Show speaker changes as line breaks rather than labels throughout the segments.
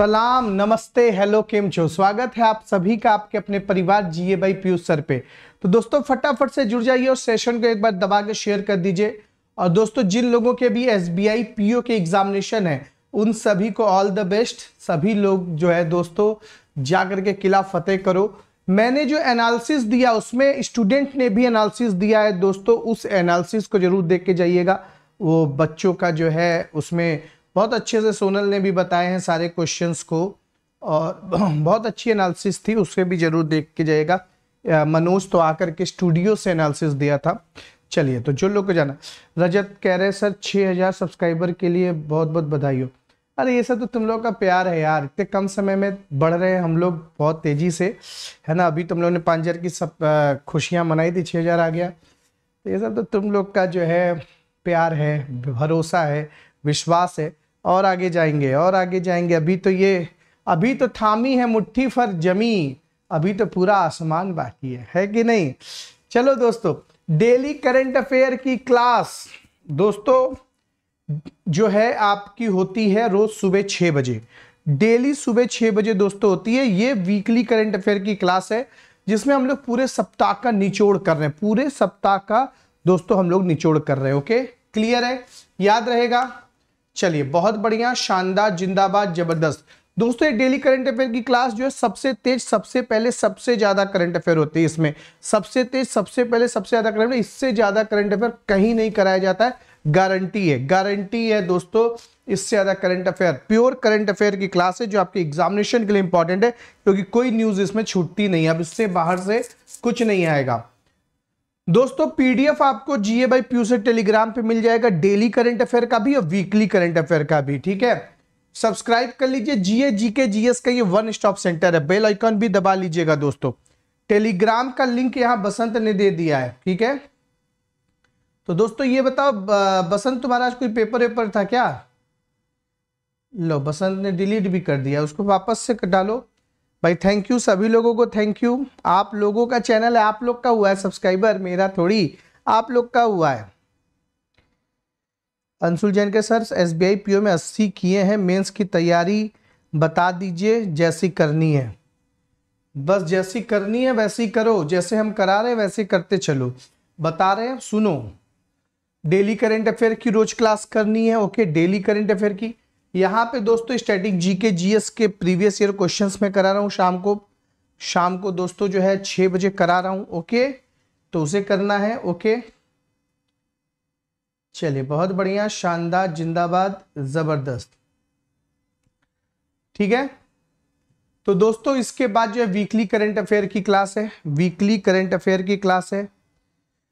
सलाम नमस्ते हेलो केम छो स्वागत है आप सभी का आपके अपने परिवार जीए बाई पीयूष सर पे तो दोस्तों फटाफट से जुड़ जाइए और सेशन को एक बार दबा के शेयर कर दीजिए और दोस्तों जिन लोगों के भी एस बी आई पीओ के एग्जामिनेशन है उन सभी को ऑल द बेस्ट सभी लोग जो है दोस्तों जाकर के किला फतेह करो मैंने जो एनालिसिस दिया उसमें स्टूडेंट ने भी एनालिसिस दिया है दोस्तों उस एनालिसिस को जरूर देख के जाइएगा वो बच्चों का जो है उसमें बहुत अच्छे से सोनल ने भी बताए हैं सारे क्वेश्चंस को और बहुत अच्छी एनालिसिस थी उससे भी जरूर देख के जाएगा मनोज तो आकर के स्टूडियो से एनालिसिस दिया था चलिए तो जो लोग को जाना रजत कह रहे सर 6000 सब्सक्राइबर के लिए बहुत बहुत बधाई हो अरे ये सब तो तुम लोग का प्यार है यार इतने कम समय में बढ़ रहे हैं हम लोग बहुत तेज़ी से है ना अभी तुम लोग ने पाँच हज़ार की सब खुशियाँ मनाई थी छः हज़ार आ गया तो ये सब तो तुम लोग का जो है प्यार है भरोसा है विश्वास है और आगे जाएंगे और आगे जाएंगे अभी तो ये अभी तो थामी है मुट्ठी फर जमी अभी तो पूरा आसमान बाकी है है कि नहीं चलो दोस्तों डेली करंट अफेयर की क्लास दोस्तों जो है आपकी होती है रोज सुबह छः बजे डेली सुबह छः बजे दोस्तों होती है ये वीकली करंट अफेयर की क्लास है जिसमें हम लोग पूरे सप्ताह का निचोड़ कर रहे हैं पूरे सप्ताह का दोस्तों हम लोग निचोड़ कर रहे हैं ओके क्लियर है याद रहेगा चलिए बहुत बढ़िया शानदार जिंदाबाद जबरदस्त दोस्तों ये डेली करंट अफेयर की क्लास जो है सबसे तेज सबसे पहले सबसे ज्यादा करंट अफेयर होती है इसमें सबसे तेज सबसे पहले सबसे ज्यादा करंट इससे ज्यादा करंट अफेयर कहीं नहीं कराया जाता है गारंटी है गारंटी है दोस्तों इससे ज़्यादा current affair pure current affair की क्लास है जो आपके एग्जामिनेशन के लिए इंपॉर्टेंट है क्योंकि कोई न्यूज़ इसमें छूटती नहीं है अब इससे बाहर से कुछ नहीं आएगा दोस्तों पीडीएफ आपको जीए बाई प्यू से टेलीग्राम पे मिल जाएगा डेली करंट अफेयर का भी और वीकली करंट अफेयर का भी ठीक है सब्सक्राइब कर लीजिए जीए जीके जीएस का ये वन स्टॉप सेंटर है बेल आइकॉन भी दबा लीजिएगा दोस्तों टेलीग्राम का लिंक यहां बसंत ने दे दिया है ठीक है तो दोस्तों ये बताओ बसंत तुम्हारा आज कोई पेपर वेपर था क्या लो बसंत ने डिलीट भी कर दिया उसको वापस से डालो भाई थैंक यू सभी लोगों को थैंक यू आप लोगों का चैनल है आप लोग का हुआ है सब्सक्राइबर मेरा थोड़ी आप लोग का हुआ है अंशुल जैन के sir S B I P में अस्सी किए हैं मेंस की तैयारी बता दीजिए जैसी करनी है बस जैसी करनी है वैसी करो जैसे हम करा रहे हैं वैसे करते चलो बता रहे हैं सुनो डेली करेंट अफेयर की रोज क्लास करनी है ओके डेली करेंट अफेयर की यहाँ पे दोस्तों स्टैटिक जी के जीएस के प्रीवियस ईयर क्वेश्चंस में करा रहा हूँ शाम को शाम को दोस्तों जो है छः बजे करा रहा हूँ ओके तो उसे करना है ओके चलिए बहुत बढ़िया शानदार जिंदाबाद ज़बरदस्त ठीक है तो दोस्तों इसके बाद जो है वीकली करंट अफेयर की क्लास है वीकली करंट अफेयर की क्लास है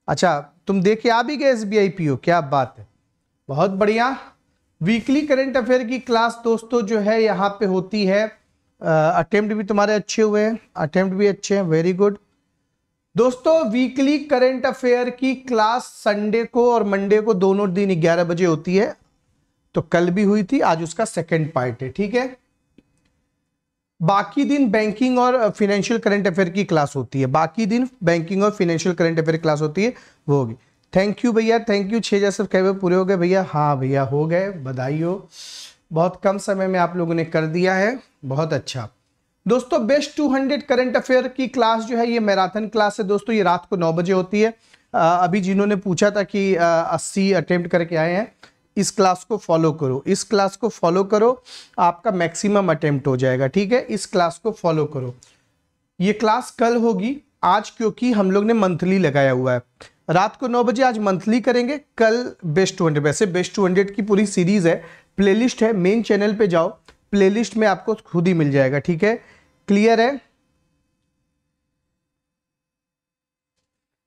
अच्छा तुम देखे आ भी गए एस बी आई क्या बात है बहुत बढ़िया वीकली करंट अफेयर की क्लास दोस्तों जो है यहाँ पे होती है अटेम्प्ट भी तुम्हारे अच्छे हुए हैं अटेम्प्ट भी अच्छे हैं वेरी गुड दोस्तों वीकली करंट अफेयर की क्लास संडे को और मंडे को दोनों दिन ग्यारह बजे होती है तो कल भी हुई थी आज उसका सेकेंड पार्ट है ठीक है बाकी दिन बैंकिंग और फिनेंशियल करंट अफेयर की क्लास होती है बाकी दिन बैंकिंग और फिनेंशियल करंट अफेयर क्लास होती है वो होगी थैंक यू भैया थैंक यू छः जैसे कह पूरे हो गए भैया हाँ भैया हो गए बधाई हो बहुत कम समय में आप लोगों ने कर दिया है बहुत अच्छा दोस्तों बेस्ट 200 करंट अफेयर की क्लास जो है ये मैराथन क्लास है दोस्तों ये रात को नौ बजे होती है आ, अभी जिन्होंने पूछा था कि अस्सी अटेम्प्ट करके आए हैं इस क्लास को फॉलो करो इस क्लास को फॉलो करो आपका मैक्सिमम अटेम्प्ट हो जाएगा ठीक है इस क्लास को फॉलो करो ये क्लास कल होगी आज क्योंकि हम लोग ने मंथली लगाया हुआ है रात को नौ बजे आज मंथली करेंगे कल बेस्ट टू हंड्रेड वैसे बेस्ट टू हंड्रेड की पूरी सीरीज है प्लेलिस्ट है मेन चैनल पे जाओ प्लेलिस्ट में आपको खुद ही मिल जाएगा ठीक है क्लियर है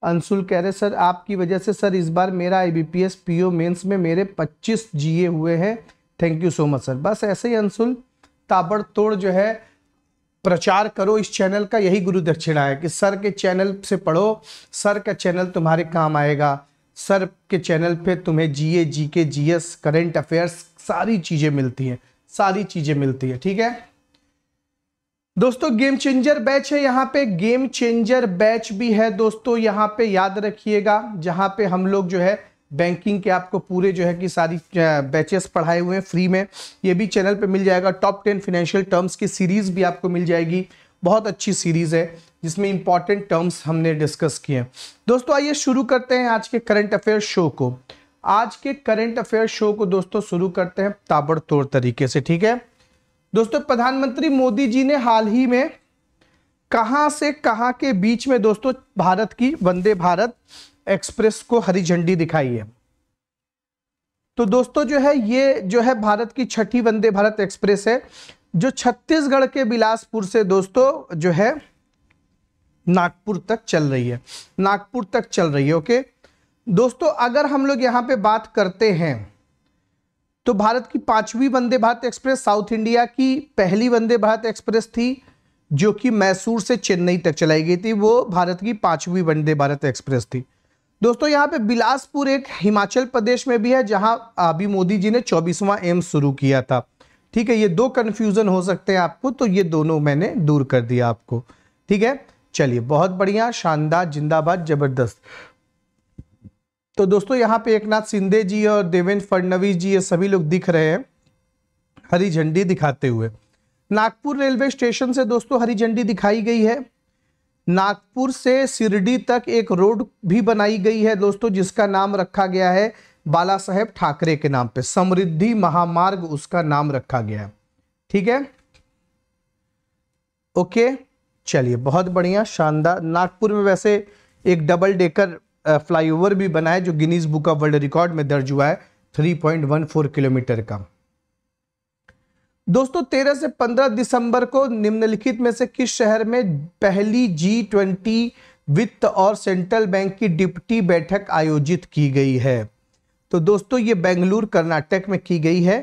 अंशुल कह रहे सर आपकी वजह से सर इस बार मेरा आईबीपीएस पीओ मेंस में मेरे 25 जीए हुए हैं thank you so much sir बस ऐसे ही अंशुल ताबड़तोड़ जो है प्रचार करो इस चैनल का यही गुरु दक्षिणा है कि सर के चैनल से पढ़ो सर का चैनल तुम्हारे काम आएगा सर के चैनल पे तुम्हें जीए जी के करंट करेंट अफेयर्स सारी चीज़ें मिलती हैं सारी चीज़ें मिलती है ठीक है दोस्तों गेम चेंजर बैच है यहाँ पे गेम चेंजर बैच भी है दोस्तों यहाँ पे याद रखिएगा जहाँ पे हम लोग जो है बैंकिंग के आपको पूरे जो है कि सारी बैचेस पढ़ाए हुए हैं फ्री में ये भी चैनल पे मिल जाएगा टॉप टेन फिनेंशियल टर्म्स की सीरीज़ भी आपको मिल जाएगी बहुत अच्छी सीरीज़ है जिसमें इंपॉर्टेंट टर्म्स हमने डिस्कस किए हैं दोस्तों आइए शुरू करते हैं आज के करंट अफेयर शो को आज के करंट अफेयर शो को दोस्तों शुरू करते हैं ताबड़तोड़ तरीके से ठीक है दोस्तों प्रधानमंत्री मोदी जी ने हाल ही में कहां से कहां के बीच में दोस्तों भारत की वंदे भारत एक्सप्रेस को हरी झंडी दिखाई है तो दोस्तों जो है ये जो है भारत की छठी वंदे भारत एक्सप्रेस है जो छत्तीसगढ़ के बिलासपुर से दोस्तों जो है नागपुर तक चल रही है नागपुर तक चल रही है ओके दोस्तों अगर हम लोग यहां पे बात करते हैं तो भारत की पांचवी Vande Bharat Express South India की पहली वंदे भारत एक्सप्रेस थी जो कि मैसूर से चेन्नई तक चलाई गई थी वो भारत की पांचवी वंदे भारत एक्सप्रेस थी दोस्तों यहाँ पे बिलासपुर एक हिमाचल प्रदेश में भी है जहाँ अभी मोदी जी ने चौबीसवां एम्स शुरू किया था ठीक है ये दो कन्फ्यूज़न हो सकते हैं आपको तो ये दोनों मैंने दूर कर दिया आपको ठीक है चलिए बहुत बढ़िया शानदार जिंदाबाद जबरदस्त तो दोस्तों यहाँ पे एक नाथ सिंधे जी और देवेंद्र फडणवीस जी ये सभी लोग दिख रहे हैं हरी झंडी दिखाते हुए नागपुर रेलवे स्टेशन से दोस्तों हरी झंडी दिखाई गई है नागपुर से सिरडी तक एक रोड भी बनाई गई है दोस्तों जिसका नाम रखा गया है बाला साहेब ठाकरे के नाम पे समृद्धि महामार्ग उसका नाम रखा गया है ठीक है ओके चलिए बहुत बढ़िया शानदार नागपुर में वैसे एक डबल डेकर फ्लाईओवर भी बना है जो Guinness Book of World Record में दर्ज हुआ है थ्री किलोमीटर का दोस्तों 13 से 15 दिसंबर को निम्नलिखित में से किस शहर में पहली जी ट्वेंटी वित्त और सेंट्रल बैंक की डिप्टी बैठक आयोजित की गई है तो दोस्तों ये बेंगलुरु कर्नाटक में की गई है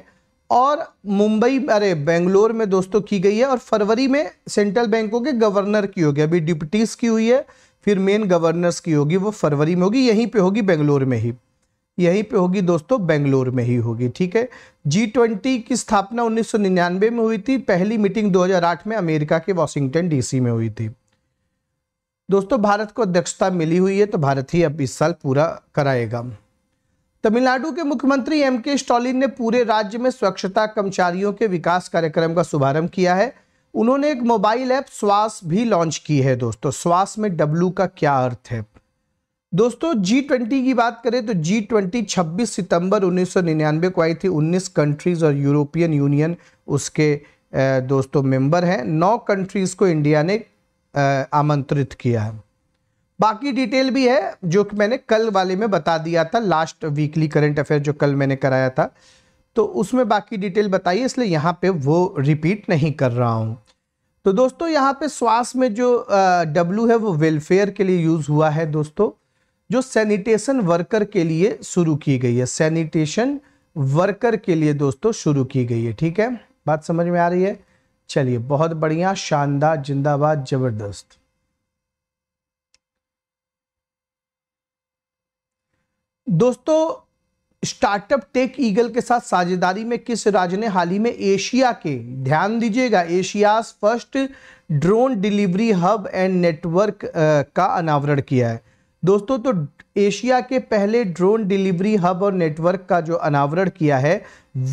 और मुंबई अरे बेंगलोर में दोस्तों की गई है और फरवरी में सेंट्रल बैंकों के गवर्नर की होगी अभी डिप्टीज़ की हुई है फिर मेन गवर्नर्स की होगी वो फरवरी में होगी यहीं पे होगी बेंगलोर में ही यहीं पे होगी दोस्तों बेंगलोर में ही होगी ठीक है जी ट्वेंटी की स्थापना 1999 में हुई थी पहली मीटिंग 2008 में अमेरिका के वॉशिंगटन डीसी में हुई थी दोस्तों भारत को अध्यक्षता मिली हुई है तो भारत ही अब इस साल पूरा कराएगा तमिलनाडु के मुख्यमंत्री एम के स्टालिन ने पूरे राज्य में स्वच्छता कर्मचारियों के विकास कार्यक्रम का शुभारंभ किया है उन्होंने एक मोबाइल ऐप स्वास भी लॉन्च की है दोस्तों स्वास में डब्लू का क्या अर्थ है दोस्तों जी ट्वेंटी की बात करें तो जी ट्वेंटी छब्बीस सितंबर निन्यानवे को आई थी 19 कंट्रीज और यूरोपियन यूनियन उसके दोस्तों मेंबर हैं नौ कंट्रीज को इंडिया ने आमंत्रित किया है बाकी डिटेल भी है जो कि मैंने कल वाले में बता दिया था लास्ट वीकली करंट अफेयर जो कल मैंने कराया था तो उसमें बाकी डिटेल बताइए इसलिए यहाँ पे वो रिपीट नहीं कर रहा हूँ तो दोस्तों यहाँ पे श्वास में जो डब्ल्यू है वो वेलफेयर के लिए यूज़ हुआ है दोस्तों जो सैनिटेशन वर्कर के लिए शुरू की गई है सैनिटेशन वर्कर के लिए दोस्तों शुरू की गई है ठीक है बात समझ में आ रही है चलिए बहुत बढ़िया शानदार जिंदाबाद जबरदस्त दोस्तों स्टार्टअप टेक ईगल के साथ साझेदारी में किस राज्य ने हाल ही में एशिया के ध्यान दीजिएगा Asia first drone delivery hub and network का अनावरण किया है दोस्तों तो एशिया के पहले ड्रोन डिलीवरी हब और नेटवर्क का जो अनावरण किया है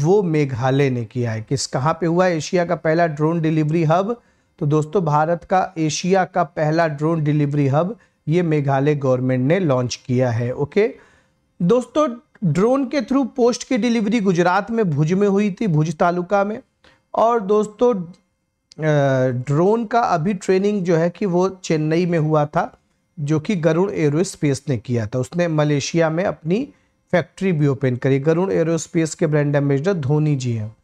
वो मेघालय ने किया है किस कहाँ पे हुआ एशिया का पहला ड्रोन डिलीवरी हब तो दोस्तों भारत का एशिया का पहला ड्रोन डिलीवरी हब ये मेघालय गवर्नमेंट ने लॉन्च किया है ओके दोस्तों ड्रोन के थ्रू पोस्ट की डिलीवरी गुजरात में भुज में हुई थी भुज तालुका में और दोस्तों ड्रोन का अभी ट्रेनिंग जो है कि वो चेन्नई में हुआ था जो कि गरुड़ एरोस्पेस ने किया था उसने मलेशिया में अपनी फैक्ट्री भी ओपन करी गरुड़ एरोस्पेस के ब्रांड एम्बेसडर धोनी जी हैं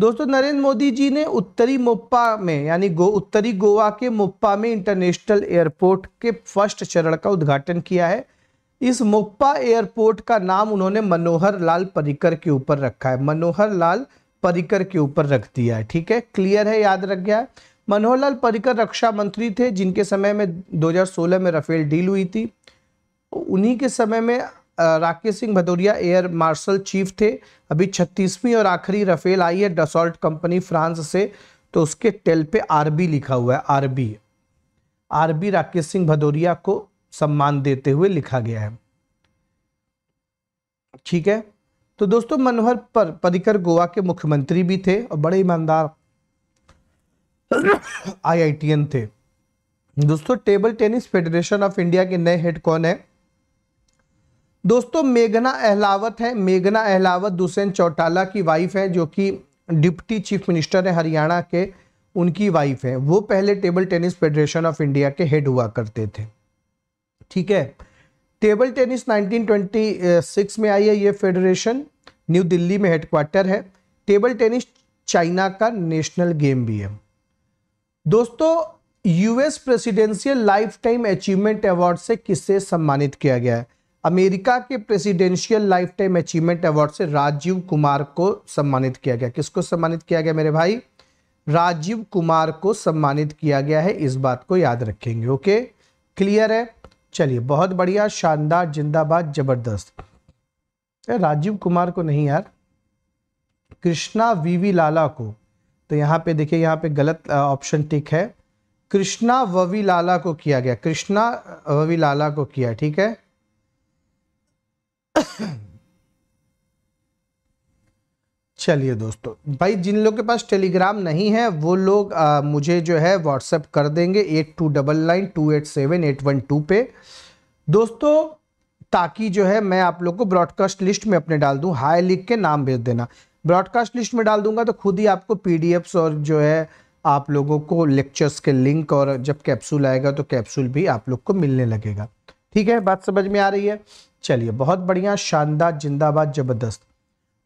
दोस्तों नरेंद्र मोदी जी ने उत्तरी मोप्पा में यानी गो उत्तरी गोवा के मोप्पा में इंटरनेशनल एयरपोर्ट के फर्स्ट चरण का उद्घाटन किया है इस मोप्पा एयरपोर्ट का नाम उन्होंने मनोहर लाल परिकर के ऊपर रखा है मनोहर लाल परिकर के ऊपर रख दिया है ठीक है क्लियर है याद रख गया है मनोहर लाल पर्रिकर रक्षा मंत्री थे जिनके समय में 2016 में राफेल डील हुई थी उन्हीं के समय में Rakesh Singh Bhadauria air marshal chief थे अभी छत्तीसवीं और आखिरी राफेल आई है डसॉल्ट कंपनी फ्रांस से तो उसके टेल पे आरबी लिखा हुआ है आरबी आरबी राकेश सिंह भदौरिया को सम्मान देते हुए लिखा गया है ठीक है तो दोस्तों मनोहर पर पर्रिकर गोवा के मुख्यमंत्री भी थे और बड़े ईमानदार आईआईटीएन थे दोस्तों table tennis federation of India के नए हेड कौन है दोस्तों मेघना अहलावत है मेघना अहलावत दुसैन चौटाला की वाइफ है जो कि डिप्टी चीफ मिनिस्टर है हरियाणा के उनकी वाइफ है वो पहले table tennis federation of India के हेड हुआ करते थे ठीक है टेबल टेनिस 1926 में आई है ये फेडरेशन न्यू दिल्ली में हेडक्वार्टर है टेबल टेनिस चाइना का नेशनल गेम भी है दोस्तों US presidential life time achievement award से किससे सम्मानित किया गया है अमेरिका के presidential life time achievement award से राजीव कुमार को सम्मानित किया गया किसको सम्मानित किया गया मेरे भाई राजीव कुमार को सम्मानित किया गया है इस बात को याद रखेंगे ओके क्लियर है चलिए बहुत बढ़िया शानदार जिंदाबाद जबरदस्त राजीव कुमार को नहीं यार कृष्णा वीवी लाला को तो यहाँ पे देखिए यहाँ पे गलत ऑप्शन टिक है कृष्णा ववी लाला को किया गया कृष्णा ववी लाला को किया ठीक है चलिए दोस्तों भाई जिन लोग के पास टेलीग्राम नहीं है वो लोग आ, मुझे जो है व्हाट्सएप कर देंगे eight two double nine two eight seven eight one two पे दोस्तों ताकि जो है मैं आप लोग को ब्रॉडकास्ट लिस्ट में अपने डाल दूं हाई लिख के नाम भेज देना ब्रॉडकास्ट लिस्ट में डाल दूंगा तो खुद ही आपको पी और जो है आप लोगों को लेक्चर्स के लिंक और जब कैप्सूल आएगा तो कैप्सूल भी आप लोग को मिलने लगेगा ठीक है बात समझ में आ रही है चलिए बहुत बढ़िया शानदार जिंदाबाद जबरदस्त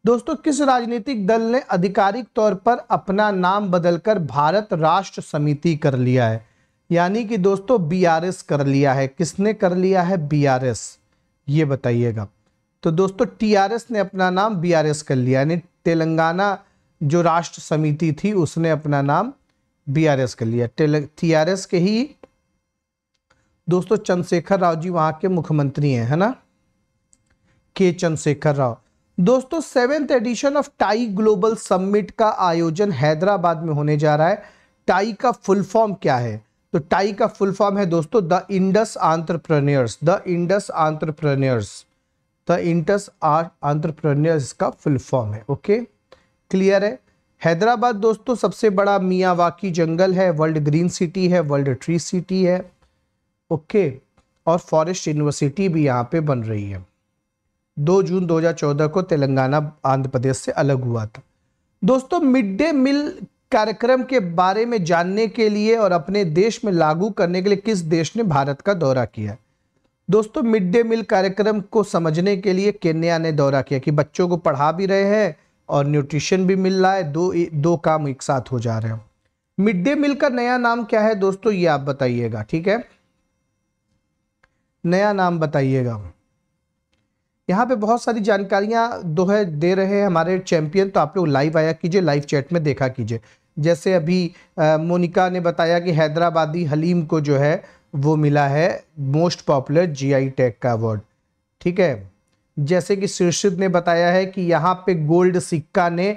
दोस्तों किस राजनीतिक दल ने आधिकारिक तौर पर अपना नाम बदलकर भारत राष्ट्र समिति कर लिया है यानी कि दोस्तों बीआरएस कर लिया है किसने कर लिया है बीआरएस ये बताइएगा तो दोस्तों टीआरएस ने अपना नाम बीआरएस कर लिया यानी तेलंगाना जो राष्ट्र समिति थी उसने अपना नाम बीआरएस कर लिया टीआरएस के ही दोस्तों चंद्रशेखर राव जी वहां के मुख्यमंत्री हैं है ना के चंद्रशेखर राव दोस्तों seventh edition of TiE global summit का आयोजन हैदराबाद में होने जा रहा है टाई का फुल फॉर्म क्या है तो टाई का फुल फॉर्म है दोस्तों the Indus entrepreneurs the Indus entrepreneurs the Indus are entrepreneur इसका फुल फॉर्म है ओके क्लियर है हैदराबाद दोस्तों सबसे बड़ा मियावाकी जंगल है वर्ल्ड ग्रीन सिटी है वर्ल्ड ट्री सिटी है ओके और फॉरेस्ट यूनिवर्सिटी भी यहाँ पे बन रही है दो जून 2014 को तेलंगाना आंध्र प्रदेश से अलग हुआ था दोस्तों मिड डे मील कार्यक्रम के बारे में जानने के लिए और अपने देश में लागू करने के लिए किस देश ने भारत का दौरा किया दोस्तों मिड डे मील कार्यक्रम को समझने के लिए केन्या ने दौरा किया कि बच्चों को पढ़ा भी रहे हैं और न्यूट्रिशन भी मिल रहा है दो दो काम एक साथ हो जा रहे हैं मिड डे मील का नया नाम क्या है दोस्तों ये आप बताइएगा ठीक है नया नाम बताइएगा यहाँ पे बहुत सारी जानकारियाँ दो है दे रहे हैं हमारे चैंपियन तो आप लोग लाइव आया कीजिए लाइव चैट में देखा कीजिए जैसे अभी मोनिका ने बताया कि हैदराबादी हलीम को जो है वो मिला है मोस्ट पॉपुलर जीआई टैग का अवार्ड ठीक है जैसे कि शीर्षित ने बताया है कि यहाँ पे गोल्ड सिक्का ने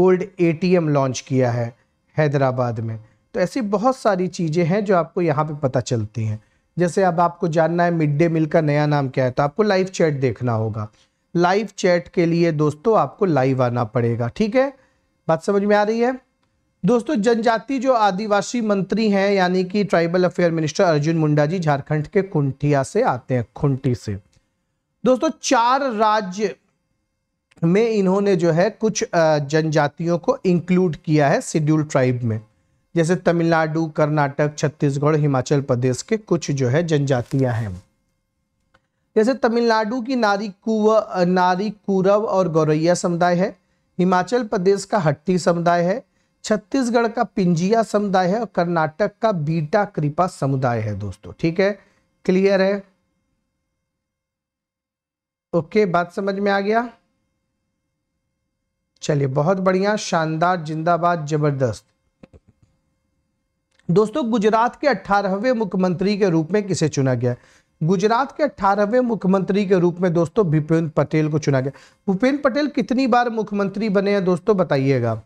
गोल्ड एटीएम लॉन्च किया है हैदराबाद में तो ऐसी बहुत सारी चीज़ें हैं जो आपको यहाँ पे पता चलती हैं जैसे अब आपको जानना है मिड डे मील का नया नाम क्या है तो आपको लाइव चैट देखना होगा लाइव चैट के लिए दोस्तों आपको लाइव आना पड़ेगा ठीक है बात समझ में आ रही है दोस्तों जनजाति जो आदिवासी मंत्री हैं यानी कि tribal affair minister Arjun Munda ji Jharkhand के खुंटिया से आते हैं खुंटी से दोस्तों चार राज्य में इन्होंने जो है कुछ जनजातियों को इंक्लूड किया है शेड्यूल ट्राइब में जैसे तमिलनाडु कर्नाटक छत्तीसगढ़ हिमाचल प्रदेश के कुछ जो है जनजातियां हैं जैसे तमिलनाडु की नारी कुव नारी कुरव और गौरैया समुदाय है हिमाचल प्रदेश का हट्टी समुदाय है छत्तीसगढ़ का पिंजिया समुदाय है और कर्नाटक का बीटा कृपा समुदाय है दोस्तों ठीक है क्लियर है ओके बात समझ में आ गया चलिए बहुत बढ़िया शानदार जिंदाबाद जबरदस्त दोस्तों गुजरात के 18वें मुख्यमंत्री के रूप में किसे चुना गया गुजरात के 18वें मुख्यमंत्री के रूप में दोस्तों भूपेन्द्र पटेल को चुना गया भूपेन्द्र पटेल कितनी बार मुख्यमंत्री बने हैं दोस्तों बताइएगा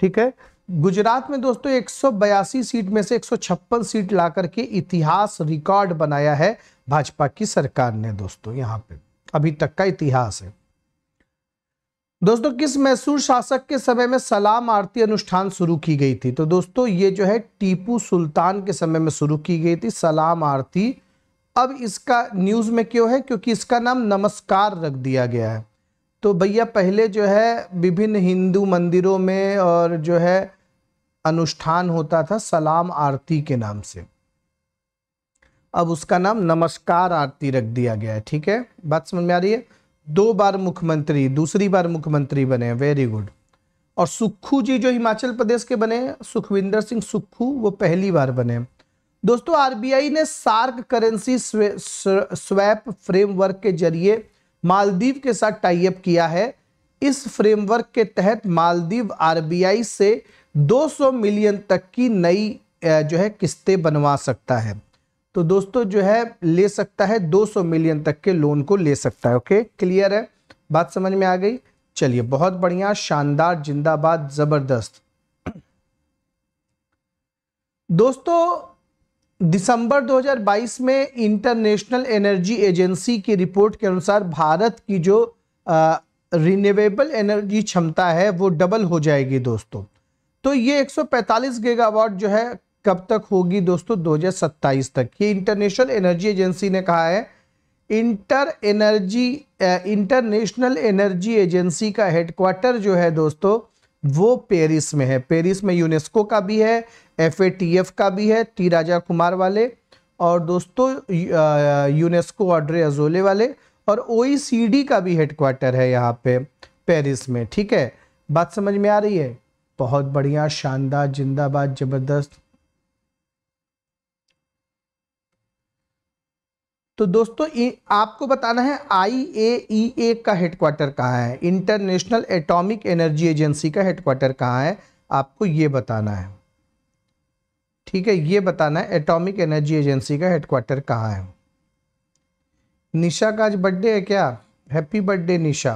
ठीक है गुजरात में दोस्तों एक सीट में से एक सीट ला करके इतिहास रिकॉर्ड बनाया है भाजपा की सरकार ने दोस्तों यहां पे अभी तक का इतिहास है दोस्तों किस मैसूर शासक के समय में सलाम आरती अनुष्ठान शुरू की गई थी तो दोस्तों ये जो है टीपू सुल्तान के समय में शुरू की गई थी सलाम आरती अब इसका न्यूज में क्यों है क्योंकि इसका नाम नमस्कार रख दिया गया है तो भैया पहले जो है विभिन्न हिंदू मंदिरों में और जो है अनुष्ठान होता था सलाम आरती के नाम से अब उसका नाम नमस्कार आरती रख दिया गया है ठीक है बात समझ में आ रही है दो बार मुख्यमंत्री दूसरी बार मुख्यमंत्री बने वेरी गुड और सुक्खू जी जो हिमाचल प्रदेश के बने सुखविंदर सिंह सुक्खू वो पहली बार बने दोस्तों आरबीआई ने सार्क करेंसी स्वैप फ्रेमवर्क के जरिए मालदीव के साथ टाइप किया है इस फ्रेमवर्क के तहत मालदीव आरबीआई से 200 मिलियन तक की नई जो है किस्तें बनवा सकता है तो दोस्तों जो है ले सकता है 200 मिलियन तक के लोन को ले सकता है ओके क्लियर है बात समझ में आ गई चलिए बहुत बढ़िया शानदार जिंदाबाद जबरदस्त दोस्तों दिसंबर 2022 में इंटरनेशनल एनर्जी एजेंसी की रिपोर्ट के अनुसार भारत की जो रिन्यूएबल एनर्जी क्षमता है वो डबल हो जाएगी दोस्तों तो ये 145 गीगावाट जो है कब तक होगी दोस्तों 2027 तक ये इंटरनेशनल एनर्जी एजेंसी ने कहा है inter energy international energy agency का हेडक्वार्टर जो है दोस्तों वो पेरिस में है पेरिस में यूनेस्को का भी है एफ का भी है टी राजा कुमार वाले और दोस्तों यूनेस्को ऑड्रे अजोले वाले और ओ का भी हेडक्वार्टर है यहाँ पे पेरिस में ठीक है बात समझ में आ रही है बहुत बढ़िया शानदार जिंदाबाद ज़बरदस्त तो दोस्तों आपको बताना है आई ए ई ए का हेडक्वार्टर कहाँ है इंटरनेशनल एटॉमिक एनर्जी एजेंसी का हेडक्वार्टर कहाँ है आपको ये बताना है ठीक है ये बताना है एटॉमिक एनर्जी एजेंसी का हेडक्वार्टर कहाँ है निशा का आज बर्थडे है क्या हैप्पी बर्थडे निशा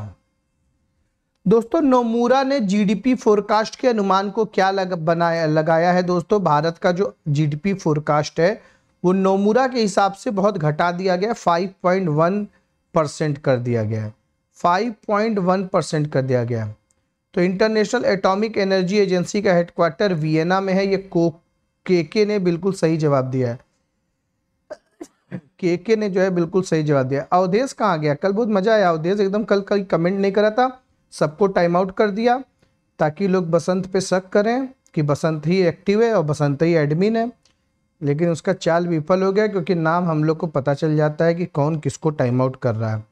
दोस्तों नोमूरा ने जीडीपी फोरकास्ट के अनुमान को क्या लग, बनाया लगाया है दोस्तों भारत का जो जीडीपी फोरकास्ट है वो नोमूरा के हिसाब से बहुत घटा दिया गया 5.1 परसेंट कर दिया गया 5.1 परसेंट कर दिया गया तो इंटरनेशनल एटॉमिक एनर्जी एजेंसी का हेडक्वार्टर वियना में है ये को के ने बिल्कुल सही जवाब दिया है के के ने जो है बिल्कुल सही जवाब दिया अवधेश कहाँ गया कल बहुत मजा आया अवधेश एकदम कल कल कमेंट नहीं करा था सबको टाइम आउट कर दिया ताकि लोग बसंत पे शक करें कि बसंत ही एक्टिव है और बसंत ही एडमिन है लेकिन उसका चाल विफल हो गया क्योंकि नाम हम लोग को पता चल जाता है कि कौन किसको टाइम आउट कर रहा है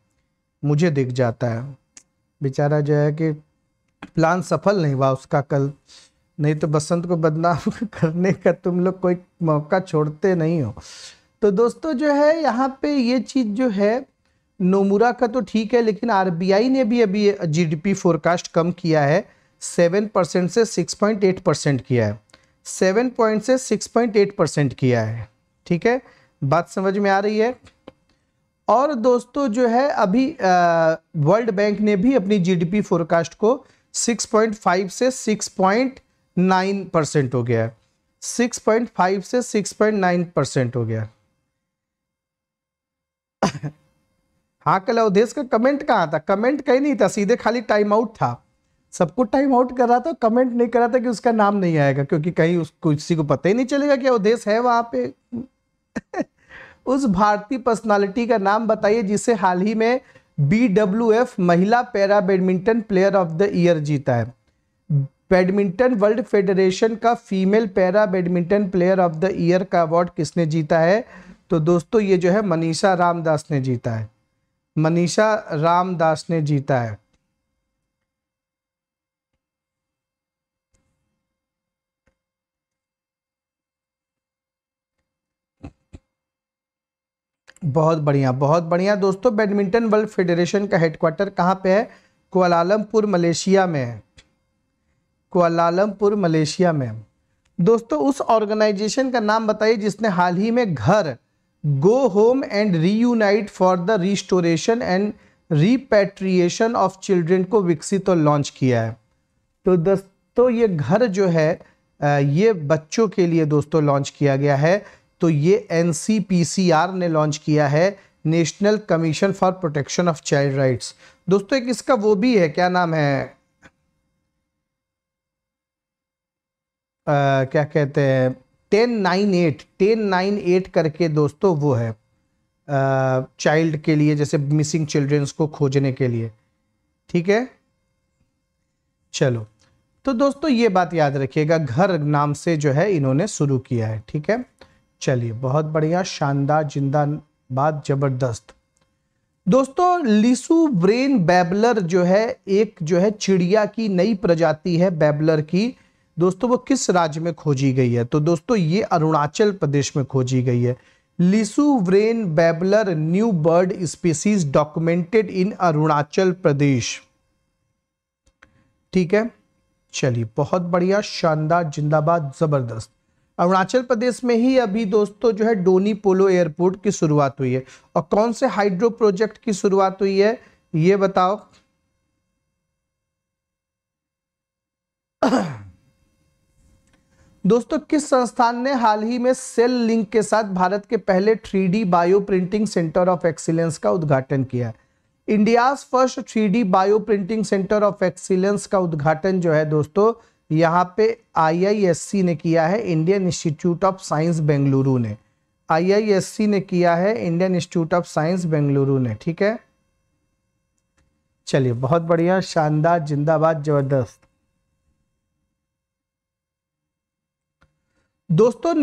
मुझे दिख जाता है बेचारा जो है कि प्लान सफल नहीं हुआ उसका कल नहीं तो बसंत को बदनाम करने का तुम लोग कोई मौका छोड़ते नहीं हो तो दोस्तों जो है यहाँ पे ये चीज़ जो है नोमुरा का तो ठीक है लेकिन आरबीआई ने भी अभी जीडीपी फोरकास्ट कम किया है सेवन परसेंट से सिक्स पॉइंट एट परसेंट किया है सेवन पॉइंट से सिक्स पॉइंट एट परसेंट किया है ठीक है बात समझ में आ रही है और दोस्तों जो है अभी वर्ल्ड बैंक ने भी अपनी जीडीपी फोरकास्ट को 6.5 से 6.9 परसेंट हो गया है 6.5 से 6.9 परसेंट हो गया हाँ कल अवधेश का कमेंट कहाँ था कमेंट कहीं नहीं था सीधे खाली टाइम आउट था सबको टाइम आउट कर रहा था कमेंट नहीं कर रहा था कि उसका नाम नहीं आएगा क्योंकि कहीं उस किसी को पता ही नहीं चलेगा कि देश है वहाँ पे उस भारतीय पर्सनालिटी का नाम बताइए जिसे हाल ही में बी डब्ल्यू एफ महिला para badminton player of the year जीता है बैडमिंटन वर्ल्ड फेडरेशन का female para badminton player of the year का अवार्ड किसने जीता है तो दोस्तों ये जो है मनीषा रामदास ने जीता है मनीषा रामदास ने जीता है बहुत बढ़िया बहुत बढ़िया दोस्तों बैडमिंटन वर्ल्ड फेडरेशन का हेडक्वार्टर कहाँ पे है कोलालमपुर मलेशिया में है कोलालमपुर मलेशिया में दोस्तों उस ऑर्गेनाइजेशन का नाम बताइए जिसने हाल ही में Ghar go home and reunite for the restoration and repatriation of children को विकसित और लॉन्च किया है तो दोस्तों ये घर जो है ये बच्चों के लिए दोस्तों लॉन्च किया गया है तो ये एन ने लॉन्च किया है national commission for protection of child rights दोस्तों एक इसका वो भी है क्या नाम है आ, क्या कहते हैं ten nine eight ten nine eight करके दोस्तों वो है चाइल्ड के लिए जैसे मिसिंग चिल्ड्रंस को खोजने के लिए ठीक है चलो तो दोस्तों ये बात याद रखिएगा घर नाम से जो है इन्होंने शुरू किया है ठीक है चलिए बहुत बढ़िया शानदार जिंदा बात जबरदस्त दोस्तों लिसू ब्रेन बैबलर जो है एक जो है चिड़िया की नई प्रजाति है बैबलर की दोस्तों वो किस राज्य में खोजी गई है तो दोस्तों ये अरुणाचल प्रदेश में खोजी गई है Lisu brain babbler new bird species documented in Arunachal Pradesh ठीक है चलिए बहुत बढ़िया शानदार जिंदाबाद जबरदस्त अरुणाचल प्रदेश में ही अभी दोस्तों जो है डोनी पोलो एयरपोर्ट की शुरुआत हुई है और कौन से हाइड्रो प्रोजेक्ट की शुरुआत हुई है ये बताओ दोस्तों किस संस्थान ने हाल ही में सेल लिंक के साथ भारत के पहले three bio printing centre of excellence का उद्घाटन किया है first three bio printing centre of excellence का उद्घाटन जो है दोस्तों यहाँ पे आईआईएससी ने किया है Indian institute of science Bengaluru ने आईआईएससी ने किया है Indian institute of science Bengaluru ने ठीक है चलिए बहुत बढ़िया शानदार जिंदाबाद जबरदस्त दोस्तों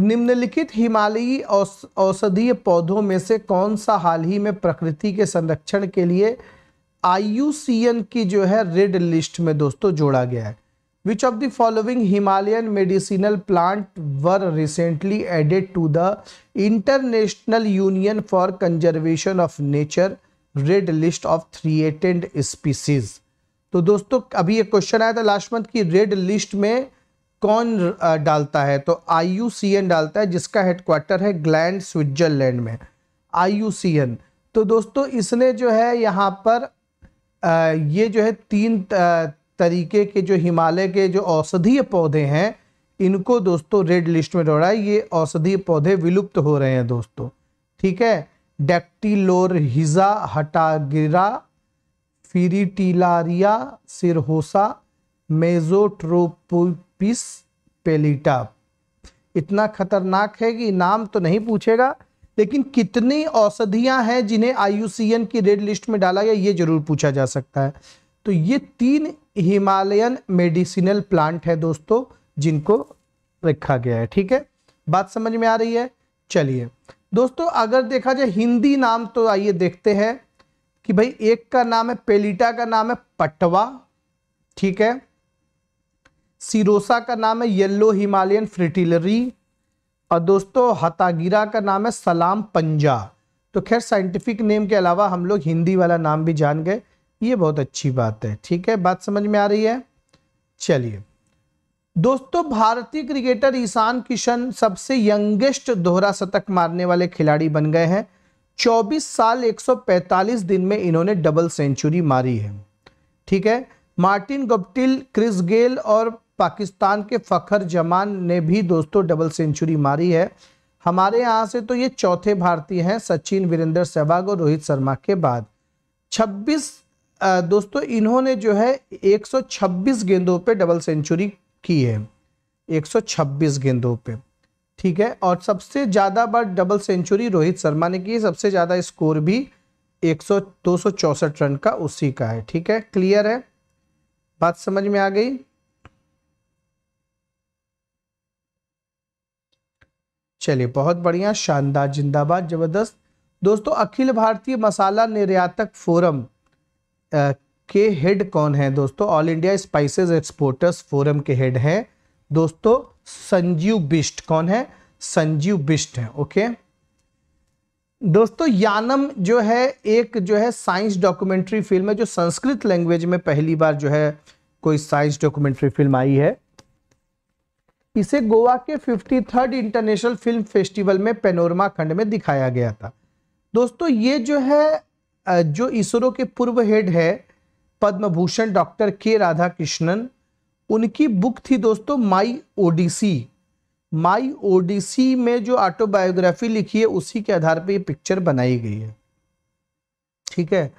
निम्नलिखित हिमालयी औषधीय पौधों में से कौन सा हाल ही में प्रकृति के संरक्षण के लिए आई की जो है रेड लिस्ट में दोस्तों जोड़ा गया है Which of the following Himalayan medicinal plant were recently added to the International Union for Conservation of Nature red list of threatened species तो दोस्तों अभी ये क्वेश्चन आया था लास्ट मंथ की रेड लिस्ट में कौन डालता है तो आई डालता है जिसका हेडक्वार्टर है ग्लैंड स्विट्जरलैंड में आई तो दोस्तों इसने जो है यहाँ पर ये जो है तीन तरीके के जो हिमालय के जो औषधीय पौधे हैं इनको दोस्तों रेड लिस्ट में जोड़ा ये औषधीय पौधे विलुप्त हो रहे हैं दोस्तों ठीक है डेक्टिलोर हिजा हटागिरा फिरीटिलारिया सिरहोसा मेजोट्रोपोपिस पेलिटा इतना खतरनाक है कि नाम तो नहीं पूछेगा लेकिन कितनी औषधियां हैं जिन्हें आई की रेड लिस्ट में डाला गया ये जरूर पूछा जा सकता है तो ये तीन हिमालयन मेडिसिनल प्लांट है दोस्तों जिनको रखा गया है ठीक है बात समझ में आ रही है चलिए दोस्तों अगर देखा जाए हिंदी नाम तो आइए देखते हैं कि भाई एक का नाम है पेलिटा का नाम है पटवा ठीक है सिरोसा का नाम है येलो हिमालयन फ्रिटिलरी और दोस्तों हतागिरा का नाम है सलाम पंजा तो खैर साइंटिफिक नेम के अलावा हम लोग हिंदी वाला नाम भी जान गए ये बहुत अच्छी बात है ठीक है बात समझ में आ रही है चलिए दोस्तों भारतीय क्रिकेटर ईशान किशन सबसे यंगेस्ट दोहरा शतक मारने वाले खिलाड़ी बन गए हैं 24 साल 145 दिन में इन्होंने डबल सेंचुरी मारी है ठीक है मार्टिन गप्टिल क्रिस गेल और पाकिस्तान के फखर जमान ने भी दोस्तों डबल सेंचुरी मारी है हमारे यहाँ से तो ये चौथे भारतीय हैं सचिन वीरेंद्र सहवाग और रोहित शर्मा के बाद छब्बीस दोस्तों इन्होंने जो है 126 गेंदों पे डबल सेंचुरी की है 126 गेंदों पे ठीक है और सबसे ज़्यादा बार डबल सेंचुरी रोहित शर्मा ने की है सबसे ज़्यादा स्कोर भी एक सौ रन का उसी का है ठीक है क्लियर है बात समझ में आ गई चलिए बहुत बढ़िया शानदार जिंदाबाद जबरदस्त दोस्तों अखिल भारतीय मसाला निर्यातक फोरम के हेड कौन है दोस्तों all India spices exporters forum के हेड हैं दोस्तों संजीव बिष्ट कौन है संजीव बिष्ट है ओके दोस्तों यानम जो है एक जो है साइंस डॉक्यूमेंट्री फिल्म है जो संस्कृत लैंग्वेज में पहली बार जो है कोई साइंस डॉक्यूमेंट्री फिल्म आई है इसे गोवा के fifty third international film festival में पेनोरमा खंड में दिखाया गया था दोस्तों ये जो है जो इसरो के पूर्व हेड है पद्म भूषण डॉक्टर के राधा कृष्णन उनकी बुक थी दोस्तों माई ओडीसी माई ओडीसी में जो ऑटोबायोग्राफी लिखी है उसी के आधार पर ये पिक्चर बनाई गई है ठीक है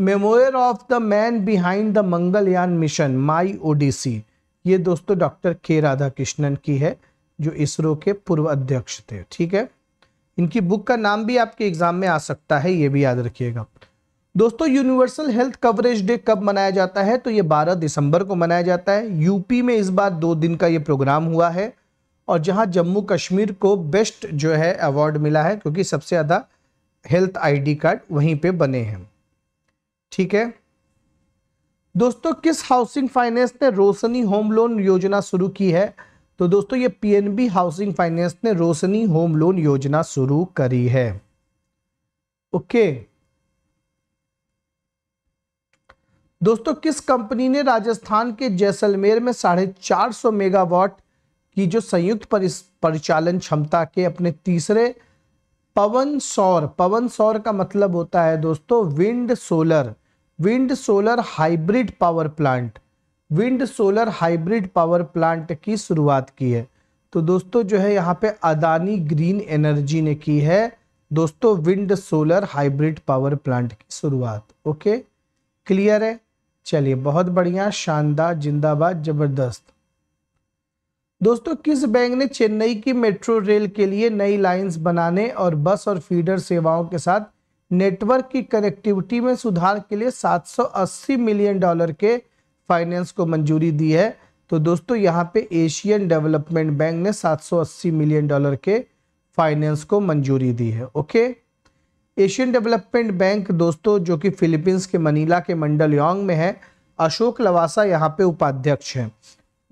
memorial of the man behind the Mangalyaan mission my odyssey ये दोस्तों डॉक्टर के राधा कृष्णन की है जो इसरो के पूर्व अध्यक्ष थे ठीक है इनकी बुक का नाम भी आपके एग्जाम में आ सकता है ये भी याद रखिएगा दोस्तों यूनिवर्सल हेल्थ कवरेज डे कब मनाया जाता है तो ये 12 दिसंबर को मनाया जाता है यूपी में इस बार दो दिन का ये प्रोग्राम हुआ है और जहां जम्मू कश्मीर को बेस्ट जो है अवार्ड मिला है क्योंकि सबसे ज़्यादा हेल्थ आईडी कार्ड वहीं पे बने हैं ठीक है दोस्तों किस हाउसिंग फाइनेंस ने रोशनी होम लोन योजना शुरू की है तो दोस्तों ये पीएनबी हाउसिंग फाइनेंस ने रोशनी होम लोन योजना शुरू करी है ओके दोस्तों किस कंपनी ने राजस्थान के जैसलमेर में साढ़े चार सौ मेगावाट की जो संयुक्त परिचालन क्षमता के अपने तीसरे पवन सौर पवन सौर का मतलब होता है दोस्तों wind solar wind solar hybrid power plant wind solar hybrid power plant की शुरुआत की है तो दोस्तों जो है यहाँ पे अदानी ग्रीन एनर्जी ने की है दोस्तों wind solar hybrid power plant की शुरुआत ओके क्लियर है चलिए बहुत बढ़िया शानदार जिंदाबाद जबरदस्त दोस्तों किस बैंक ने चेन्नई की मेट्रो रेल के लिए नई लाइंस बनाने और बस और फीडर सेवाओं के साथ नेटवर्क की कनेक्टिविटी में सुधार के लिए 780 मिलियन डॉलर के फाइनेंस को मंजूरी दी है तो दोस्तों यहाँ पे एशियन डेवलपमेंट बैंक ने 780 मिलियन डॉलर के फाइनेंस को मंजूरी दी है ओके एशियन डेवलपमेंट बैंक दोस्तों जो कि फिलीपींस के मनीला के मंडल योंग में है अशोक लवासा यहाँ पे उपाध्यक्ष हैं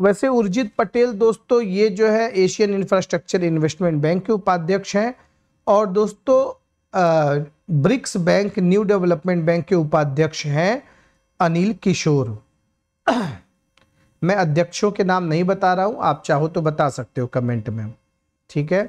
वैसे उर्जित पटेल दोस्तों ये जो है एशियन इंफ्रास्ट्रक्चर इन्वेस्टमेंट बैंक के उपाध्यक्ष हैं और दोस्तों BRICS bank new development bank के उपाध्यक्ष हैं अनिल किशोर मैं अध्यक्षों के नाम नहीं बता रहा हूं आप चाहो तो बता सकते हो कमेंट में ठीक है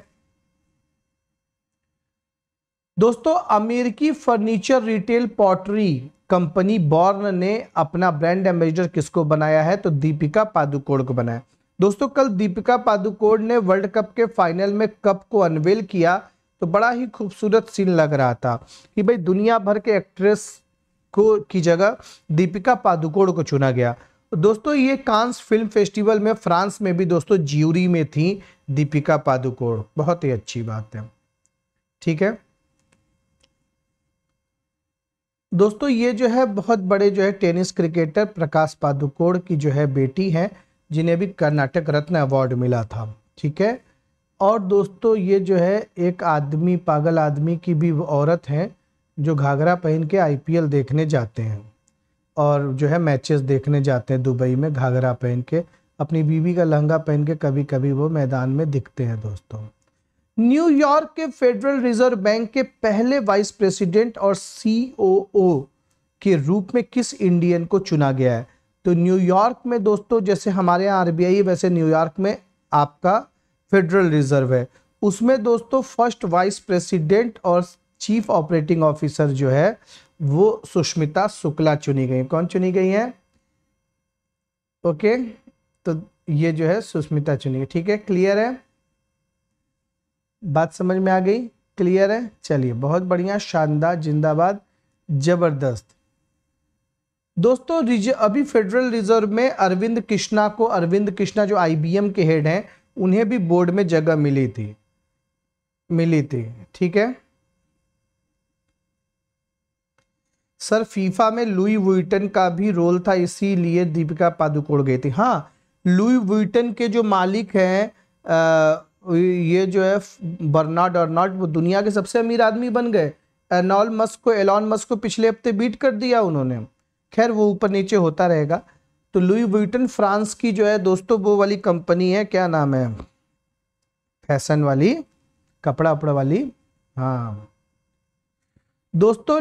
दोस्तों अमेरिकी furniture retail Pottery company Barn ने अपना ब्रांड एम्बेसडर किसको बनाया है तो दीपिका पादुकोण को बनाया दोस्तों कल दीपिका पादुकोण ने वर्ल्ड कप के फाइनल में कप को अनवेल किया तो बड़ा ही खूबसूरत सीन लग रहा था कि भाई दुनिया भर के एक्ट्रेस को की जगह दीपिका पादुकोण को चुना गया दोस्तों ये कांस फिल्म फेस्टिवल में फ्रांस में भी दोस्तों ज्यूरी में थी दीपिका पादुकोण बहुत ही अच्छी बात है ठीक है दोस्तों ये जो है बहुत बड़े जो है टेनिस क्रिकेटर प्रकाश पादुकोण की जो है बेटी है जिन्हें भी कर्नाटक रत्न अवार्ड मिला था ठीक है और दोस्तों ये जो है एक आदमी पागल आदमी की भी औरत है जो घाघरा पहन के आईपीएल देखने जाते हैं और जो है मैचेस देखने जाते हैं दुबई में घाघरा पहन के अपनी बीवी का लहंगा पहन के कभी कभी वो मैदान में दिखते हैं दोस्तों न्यूयॉर्क के फेडरल रिजर्व बैंक के पहले वाइस प्रेसिडेंट और सीओओ के रूप में किस इंडियन को चुना गया है तो न्यूयॉर्क में दोस्तों जैसे हमारे यहाँ आरबीआई वैसे न्यूयॉर्क में आपका फेडरल रिजर्व है उसमें दोस्तों फर्स्ट वाइस प्रेसिडेंट और चीफ ऑपरेटिंग ऑफिसर जो है वो सुष्मिता शुक्ला चुनी गई कौन चुनी गई है ओके तो ये जो है सुष्मिता चुनी गई ठीक है क्लियर है बात समझ में आ गई क्लियर है चलिए बहुत बढ़िया शानदार जिंदाबाद जबरदस्त दोस्तों अभी फेडरल रिजर्व में अरविंद कृष्णा को अरविंद कृष्णा जो आईबीएम के हेड हैं उन्हें भी बोर्ड में जगह मिली थी मिली थी ठीक है सर फीफा में लुई वुइटन का भी रोल था इसीलिए दीपिका पादुकोण गई थी हाँ लुई वुइटन के जो मालिक हैं ये जो है बर्नाड अर्नाड वो दुनिया के सबसे अमीर आदमी बन गए एनॉल मस्क को एलॉन मस्क को पिछले हफ्ते बीट कर दिया उन्होंने खैर वो ऊपर नीचे होता रहेगा तो लुई वुइटन फ्रांस की जो है दोस्तों वो वाली कंपनी है क्या नाम है फैशन वाली कपड़ा वपड़ा वाली हाँ दोस्तों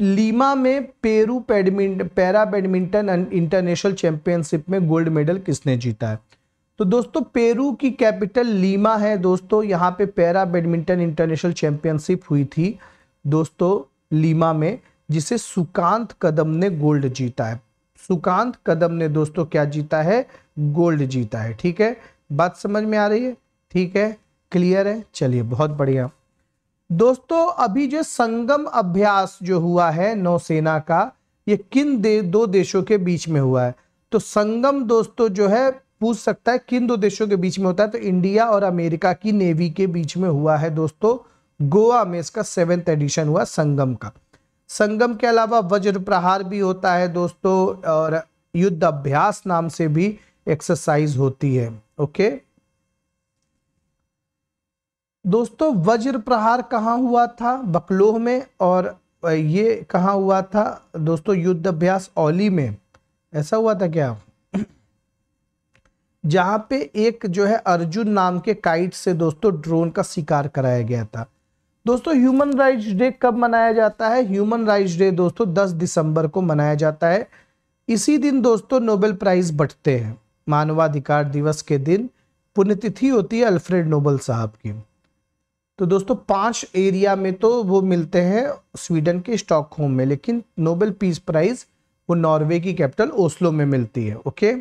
लीमा में Peru para badminton international championship में गोल्ड मेडल किसने जीता है तो दोस्तों पेरू की कैपिटल लीमा है दोस्तों यहाँ पे पैरा बैडमिंटन इंटरनेशनल चैंपियनशिप हुई थी दोस्तों लीमा में जिसे सुकांत कदम ने गोल्ड जीता है सुकांत कदम ने दोस्तों क्या जीता है गोल्ड जीता है ठीक है बात समझ में आ रही है ठीक है क्लियर है चलिए बहुत बढ़िया दोस्तों अभी जो संगम अभ्यास जो हुआ है नौसेना का ये किन दे दो देशों के बीच में हुआ है तो संगम दोस्तों जो है पूछ सकता है किन दो देशों के बीच में होता है तो इंडिया और अमेरिका की नेवी के बीच में हुआ है दोस्तों गोवा में इसका सेवेंथ एडिशन हुआ संगम का संगम के अलावा वज्र प्रहार भी होता है दोस्तों और युद्ध अभ्यास नाम से भी एक्सरसाइज होती है ओके दोस्तों वज्र प्रहार कहाँ हुआ था बकलोह में और ये कहाँ हुआ था दोस्तों युद्ध अभ्यास ओली में ऐसा हुआ था क्या जहाँ पे एक जो है अर्जुन नाम के काइट से दोस्तों ड्रोन का शिकार कराया गया था दोस्तों ह्यूमन राइट्स डे कब मनाया जाता है ह्यूमन राइट्स डे दोस्तों 10 दिसंबर को मनाया जाता है इसी दिन दोस्तों नोबेल प्राइज बटते हैं मानवाधिकार दिवस के दिन पुण्यतिथि होती है अल्फ्रेड नोबल साहब की तो दोस्तों पांच एरिया में तो वो मिलते हैं स्वीडन के स्टॉकहोम में लेकिन नोबेल पीस प्राइज वो नॉर्वे की कैपिटल ओस्लो में मिलती है ओके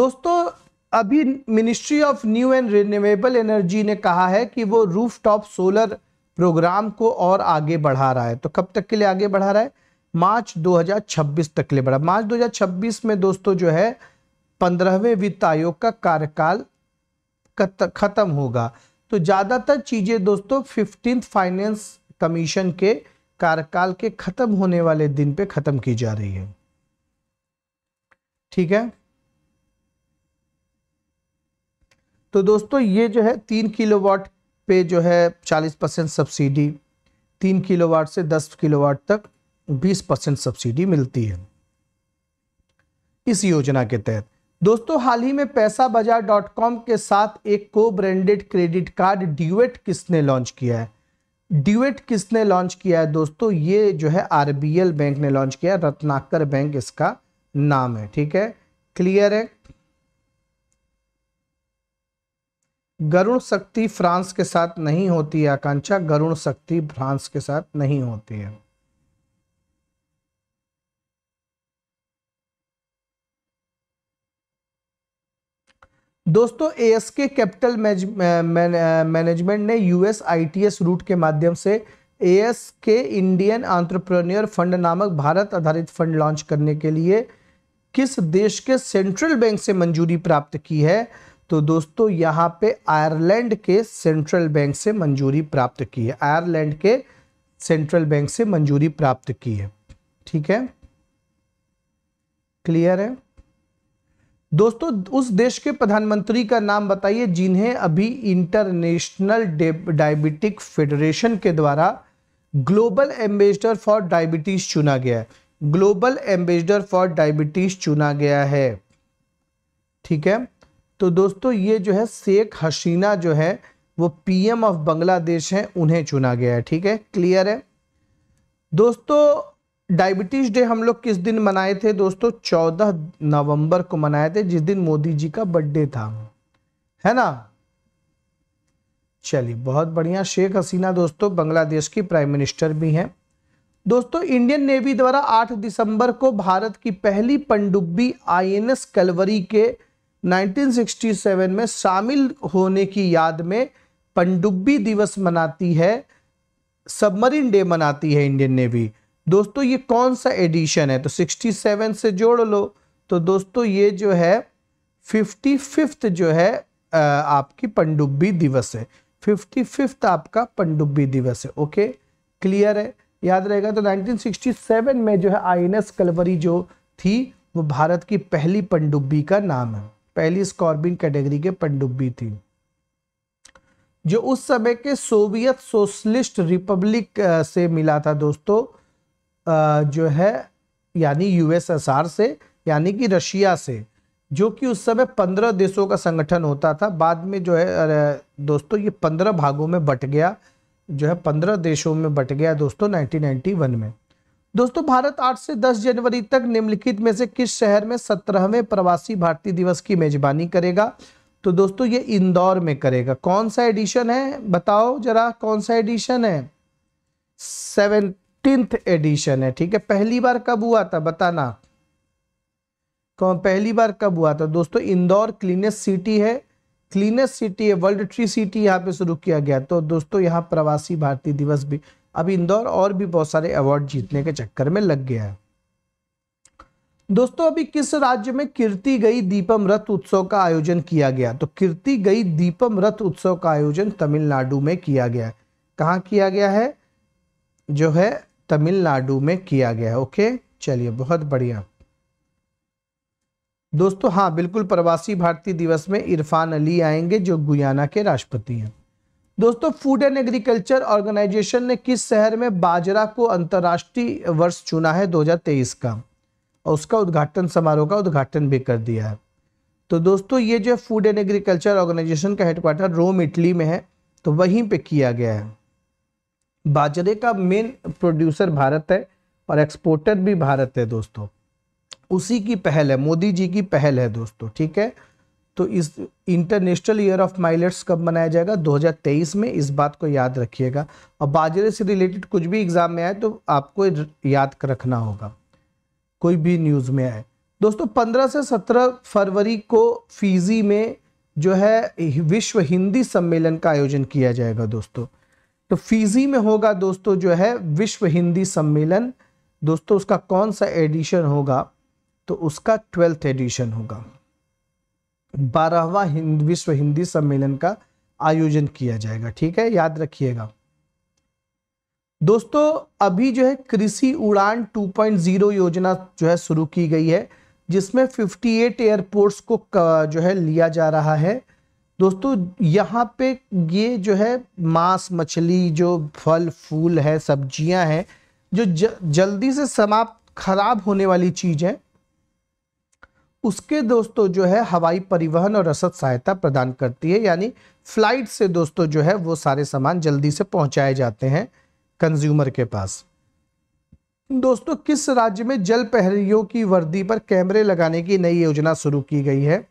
दोस्तों अभी ministry of new and renewable energy ने कहा है कि वो रूफटॉप सोलर प्रोग्राम को और आगे बढ़ा रहा है तो कब तक के लिए आगे बढ़ा रहा है मार्च 2026 तक के लिए बढ़ा मार्च 2026 में दोस्तों जो है पंद्रहवें वित्त आयोग का कार्यकाल खत्म होगा तो ज़्यादातर चीज़ें दोस्तों फिफ्टींथ फाइनेंस कमीशन के कार्यकाल के खत्म होने वाले दिन पे खत्म की जा रही है ठीक है तो दोस्तों ये जो है तीन किलोवाट पे जो है चालीस परसेंट सब्सिडी तीन किलोवाट से दस किलोवाट तक बीस परसेंट सब्सिडी मिलती है इस योजना के तहत दोस्तों हाल ही में पैसा बाजार डॉट कॉम के साथ एक को ब्रांडेड क्रेडिट कार्ड ड्यूएट किसने लॉन्च किया है ड्यूएट किसने लॉन्च किया है दोस्तों ये जो है आरबीएल बैंक ने लॉन्च किया है रत्नाकर बैंक इसका नाम है ठीक है क्लियर है गरुण शक्ति फ्रांस के साथ नहीं होती है आकांक्षा गरुण शक्ति फ्रांस के साथ नहीं होती है दोस्तों एस के कैपिटल मैनेजमेंट ने यूएस आईटीएस रूट के माध्यम से एस के इंडियन आंट्रप्रनियर फंड नामक भारत आधारित फंड लॉन्च करने के लिए किस देश के सेंट्रल बैंक से मंजूरी प्राप्त की है तो दोस्तों यहाँ पे आयरलैंड के सेंट्रल बैंक से मंजूरी प्राप्त की है आयरलैंड के सेंट्रल बैंक से मंजूरी प्राप्त की है ठीक है क्लियर है दोस्तों उस देश के प्रधानमंत्री का नाम बताइए जिन्हें अभी इंटरनेशनल डायबिटिक फेडरेशन के द्वारा ग्लोबल एम्बेसडर फॉर डायबिटीज चुना गया है ग्लोबल एम्बेसडर फॉर डायबिटीज चुना गया है ठीक है तो दोस्तों ये जो है शेख हसीना जो है वो पीएम ऑफ बांग्लादेश हैं उन्हें चुना गया है ठीक है क्लियर है दोस्तों डायबिटीज डे हम लोग किस दिन मनाए थे दोस्तों चौदह नवंबर को मनाए थे जिस दिन मोदी जी का बर्थडे था है ना चलिए बहुत बढ़िया शेख हसीना दोस्तों बांग्लादेश की प्राइम मिनिस्टर भी हैं दोस्तों इंडियन नेवी द्वारा 8 दिसंबर को भारत की पहली पनडुब्बी आईएनएस कलवरी के 1967 में शामिल होने की याद में पनडुब्बी दिवस मनाती है सबमरीन डे मनाती है इंडियन नेवी दोस्तों ये कौन सा एडिशन है तो 67 से जोड़ लो तो दोस्तों ये जो है फिफ्टी फिफ्थ जो है आपकी पंडुब्बी दिवस है फिफ्टी फिफ्थ आपका पनडुब्बी दिवस है ओके क्लियर है याद रहेगा तो 1967 में जो है आईएनएस कलवरी जो थी वो भारत की पहली पनडुब्बी का नाम है पहली स्कॉर्बिन कैटेगरी के पनडुब्बी थी जो उस समय के सोवियत सोशलिस्ट रिपब्लिक से मिला था दोस्तों जो है यानी यूएसएसआर से यानी कि रशिया से जो कि उस समय पंद्रह देशों का संगठन होता था बाद में जो है दोस्तों ये पंद्रह भागों में बट गया जो है पंद्रह देशों में बट गया दोस्तों नाइनटीन में दोस्तों भारत 8 से 10 जनवरी तक निम्नलिखित में से किस शहर में सत्रहवें प्रवासी भारतीय दिवस की मेजबानी करेगा तो दोस्तों ये इंदौर में करेगा कौन सा एडिशन है बताओ जरा कौन सा एडिशन है सेवन फिफ्टींथ एडिशन है ठीक है पहली बार कब हुआ था बताना कौन पहली बार कब हुआ था दोस्तों इंदौर क्लीनेस्ट सिटी है क्लीनेस्ट सिटी है वर्ल्ड ट्री सिटी यहाँ पे शुरू किया गया तो दोस्तों यहाँ प्रवासी भारतीय दिवस भी अब इंदौर और भी बहुत सारे अवार्ड जीतने के चक्कर में लग गया है दोस्तों अभी किस राज्य में कीर्ति गई दीपम रथ उत्सव का आयोजन किया गया तो कीर्ति गई दीपम रथ उत्सव का आयोजन तमिलनाडु में किया गया कहाँ किया गया है जो है तमिलनाडु में किया गया है ओके चलिए बहुत बढ़िया दोस्तों हाँ बिल्कुल प्रवासी भारतीय दिवस में इरफान अली आएंगे जो गुयाना के राष्ट्रपति हैं दोस्तों फूड एंड एग्रीकल्चर ऑर्गेनाइजेशन ने किस शहर में बाजरा को अंतर्राष्ट्रीय वर्ष चुना है 2023 का और उसका उद्घाटन समारोह का उद्घाटन भी कर दिया है तो दोस्तों ये जो फूड एंड एग्रीकल्चर ऑर्गेनाइजेशन का हेडक्वार्टर रोम इटली में है तो वहीं पे किया गया है बाजरे का मेन प्रोड्यूसर भारत है और एक्सपोर्टर भी भारत है दोस्तों उसी की पहल है मोदी जी की पहल है दोस्तों ठीक है तो इस इंटरनेशनल ईयर ऑफ माइलेट्स कब मनाया जाएगा 2023 में इस बात को याद रखिएगा और बाजरे से रिलेटेड कुछ भी एग्ज़ाम में आए तो आपको याद रखना होगा कोई भी न्यूज़ में आए दोस्तों 15 से 17 फरवरी को फीजी में जो है विश्व हिंदी सम्मेलन का आयोजन किया जाएगा दोस्तों तो फिजी में होगा दोस्तों जो है विश्व हिंदी सम्मेलन दोस्तों उसका कौन सा एडिशन होगा तो उसका ट्वेल्थ एडिशन होगा बारहवा हिंद विश्व हिंदी सम्मेलन का आयोजन किया जाएगा ठीक है याद रखिएगा दोस्तों अभी जो है कृषि उड़ान 2.0 योजना जो है शुरू की गई है जिसमें 58 एयरपोर्ट्स को जो है लिया जा रहा है दोस्तों यहाँ पे ये जो है मांस मछली जो फल फूल है सब्जियां हैं जो ज, जल्दी से समाप्त खराब होने वाली चीज है उसके दोस्तों जो है हवाई परिवहन और रसद सहायता प्रदान करती है यानी फ्लाइट से दोस्तों जो है वो सारे सामान जल्दी से पहुंचाए जाते हैं कंज्यूमर के पास दोस्तों किस राज्य में जल पहरियों की वर्दी पर कैमरे लगाने की नई योजना शुरू की गई है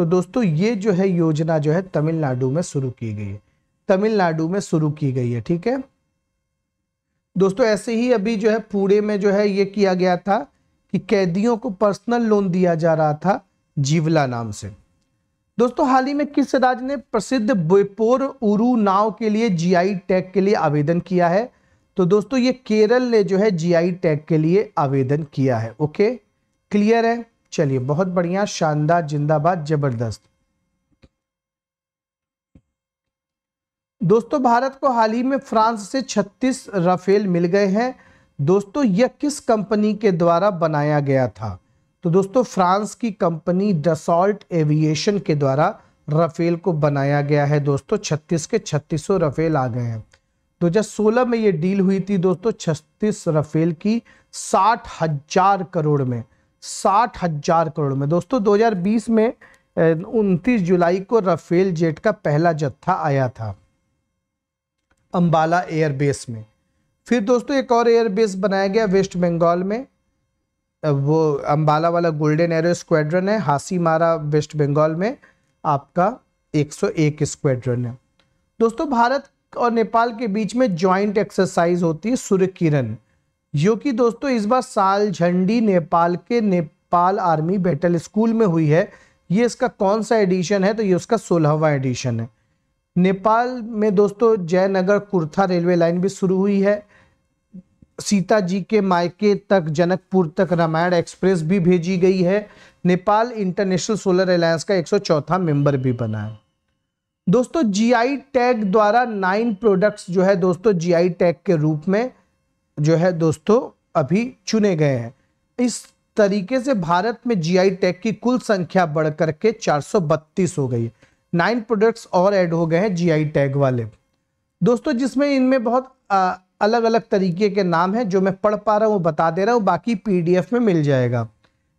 तो दोस्तों ये जो है योजना जो है तमिलनाडु में शुरू की गई है तमिलनाडु में शुरू की गई है ठीक है दोस्तों ऐसे ही अभी जो है पूरे में जो है ये किया गया था कि कैदियों को पर्सनल लोन दिया जा रहा था जीवला नाम से दोस्तों हाल ही में किस राज्य ने प्रसिद्ध बेपोर उरू नाव के लिए जीआई टैग के लिए आवेदन किया है तो दोस्तों ये केरल ने जो है जीआई टैग के लिए आवेदन किया है ओके क्लियर है चलिए बहुत बढ़िया शानदार जिंदाबाद जबरदस्त दोस्तों भारत को हाल ही में फ्रांस से 36 राफेल मिल गए हैं दोस्तों यह किस कंपनी के द्वारा बनाया गया था तो दोस्तों फ्रांस की कंपनी डसॉल्ट एविएशन के द्वारा राफेल को बनाया गया है दोस्तों 36 के 3600 राफेल आ गए हैं 2016 में यह डील हुई थी दोस्तों 36 राफेल की साठ हजार करोड़ में साठ हजार करोड़ में दोस्तों 2020 में 29 जुलाई को राफेल जेट का पहला जत्था आया था अंबाला एयरबेस में फिर दोस्तों एक और एयरबेस बनाया गया वेस्ट बंगाल में वो अंबाला वाला गोल्डन एरो स्क्वाड्रन है हासीमारा वेस्ट बंगाल में आपका 101 स्क्वाड्रन है दोस्तों भारत और नेपाल के बीच में ज्वाइंट एक्सरसाइज होती है सूर्य किरण जो कि दोस्तों इस बार साल झंडी नेपाल के नेपाल आर्मी बैटल स्कूल में हुई है ये इसका कौन सा एडिशन है तो ये उसका सोलहवा एडिशन है नेपाल में दोस्तों जयनगर कुर्था रेलवे लाइन भी शुरू हुई है सीता जी के मायके तक जनकपुर तक रामायण एक्सप्रेस भी भेजी गई है नेपाल इंटरनेशनल सोलर अलायंस का एक मेंबर भी बना है दोस्तों जीआई टैग द्वारा नाइन प्रोडक्ट्स जो है दोस्तों जीआई टैग के रूप में जो है दोस्तों अभी चुने गए हैं इस तरीके से भारत में जीआई टैग की कुल संख्या बढ़ करके 432 हो गई है नाइन प्रोडक्ट्स और ऐड हो गए हैं जीआई टैग वाले दोस्तों जिसमें इनमें बहुत आ, अलग अलग तरीके के नाम हैं जो मैं पढ़ पा रहा हूँ बता दे रहा हूँ बाकी पीडीएफ में मिल जाएगा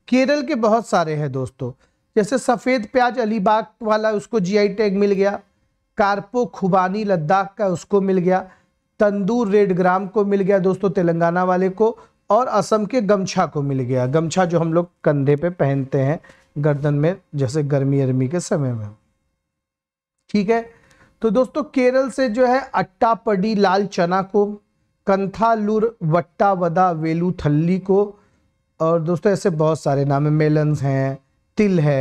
केरल के बहुत सारे हैं दोस्तों जैसे सफ़ेद प्याज अलीबाग वाला उसको आई टैग मिल गया कारपो खुबानी लद्दाख का उसको मिल गया तंदूर रेड ग्राम को मिल गया दोस्तों तेलंगाना वाले को और असम के गमछा को मिल गया गमछा जो हम लोग कंधे पे पहनते हैं गर्दन में जैसे गर्मी अर्मी के समय में ठीक है तो दोस्तों केरल से जो है अट्टापडी लाल चना को कंथालुर वट्टा वदा वेलू थल्ली को और दोस्तों ऐसे बहुत सारे नाम है मेलन्स हैं तिल है